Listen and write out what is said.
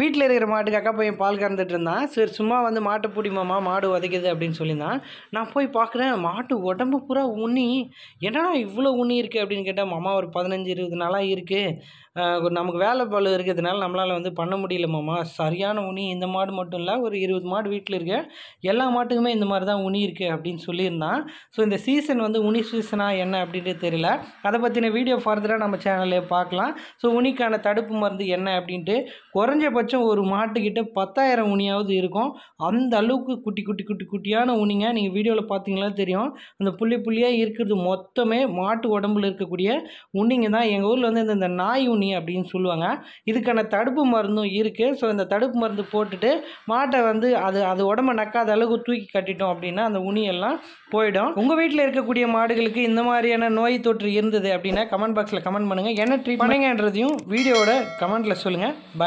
வீட்டில் இருக்கிற மாட்டுக்கு அக்கா பையன் பால் கறந்துட்டு இருந்தான் சரி சும்மா வந்து மாட்டு பிடிமாம்மா மாடு உதைக்குது அப்படின்னு சொல்லியிருந்தான் நான் போய் பார்க்குறேன் மாட்டு உடம்பு பூரா உண்ணி என்னடா இவ்வளோ உண்ணி இருக்குது அப்படின்னு கேட்டால் மாமா ஒரு பதினஞ்சு இருபது நாளாக இருக்குது நமக்கு வேலை பழு இருக்கிறதுனால நம்மளால் வந்து பண்ண முடியல மாமா சரியான உனி இந்த மாடு மட்டும் இல்லை ஒரு இருபது மாடு வீட்டில் இருக்க எல்லா மாட்டுக்குமே இந்த மாதிரி தான் உனி இருக்குது அப்படின்னு சொல்லியிருந்தான் ஸோ இந்த சீசன் வந்து உனி சீசனாக என்ன அப்படின்ட்டு தெரியல அதை பற்றின வீடியோ ஃபர்தராக நம்ம சேனல்லே பார்க்கலாம் ஸோ உனிக்கான தடுப்பு மருந்து என்ன அப்படின்ட்டு குறைஞ்ச குறைஞ்சபட்சம் ஒரு மாட்டுக்கிட்ட பத்தாயிரம் உனியாவது இருக்கும் அந்த அளவுக்கு குட்டி குட்டி குட்டி குட்டியான உனிங்க நீங்கள் வீடியோவில் பார்த்தீங்களா தெரியும் அந்த புள்ளி புள்ளியாக இருக்கிறது மொத்தமே மாட்டு உடம்புல இருக்கக்கூடிய உண்ணிங்க தான் எங்கள் ஊரில் வந்து இந்த நாய் உண்ணி அப்படின்னு சொல்லுவாங்க இதுக்கான தடுப்பு மருந்தும் இருக்குது ஸோ இந்த தடுப்பு மருந்து போட்டுட்டு மாட்டை வந்து அது அது உடம்பை நக்காத அளவுக்கு தூக்கி கட்டிட்டோம் அப்படின்னா அந்த உனியெல்லாம் போயிடும் உங்கள் வீட்டில் இருக்கக்கூடிய மாடுகளுக்கு இந்த மாதிரியான நோய் தொற்று இருந்தது அப்படின்னா கமெண்ட் பாக்ஸில் கமெண்ட் பண்ணுங்கள் என்ன ட்ரீட் பண்ணுங்கன்றதையும் வீடியோட கமெண்ட்டில் சொல்லுங்கள் பாய்